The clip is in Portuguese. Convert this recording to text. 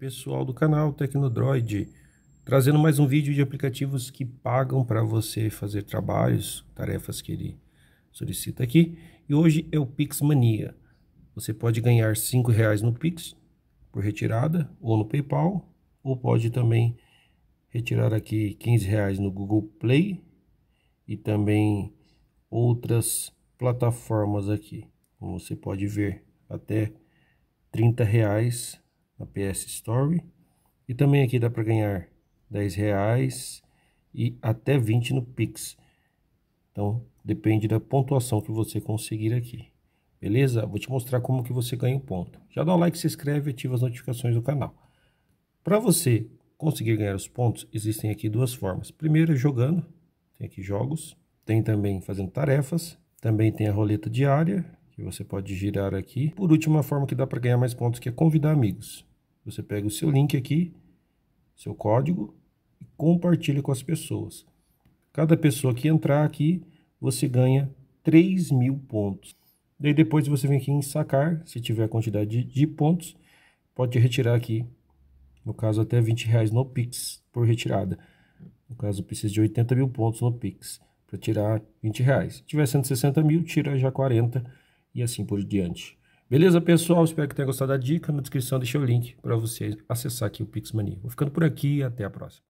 pessoal do canal Tecnodroid, trazendo mais um vídeo de aplicativos que pagam para você fazer trabalhos, tarefas que ele solicita aqui. E hoje é o Pix Mania. Você pode ganhar R$ reais no Pix por retirada ou no PayPal, ou pode também retirar aqui R$ reais no Google Play e também outras plataformas aqui, como você pode ver, até 30 reais na PS Store. E também aqui dá para ganhar 10 reais e até 20 no Pix. Então, depende da pontuação que você conseguir aqui. Beleza? Vou te mostrar como que você ganha o um ponto. Já dá um like, se inscreve e ativa as notificações do canal. Para você conseguir ganhar os pontos, existem aqui duas formas. Primeiro é jogando, tem aqui jogos, tem também fazendo tarefas, também tem a roleta diária, que você pode girar aqui. Por último, a forma que dá para ganhar mais pontos, que é convidar amigos. Você pega o seu link aqui, seu código e compartilha com as pessoas. Cada pessoa que entrar aqui, você ganha 3 mil pontos. Daí depois você vem aqui em sacar, se tiver a quantidade de, de pontos, pode retirar aqui, no caso até 20 reais no Pix por retirada. No caso precisa de 80 mil pontos no Pix para tirar 20 reais. Se tiver 160 mil, tira já 40 e assim por diante. Beleza, pessoal? Espero que tenham gostado da dica. Na descrição deixei o link para vocês acessar aqui o Pixmania. Vou ficando por aqui e até a próxima.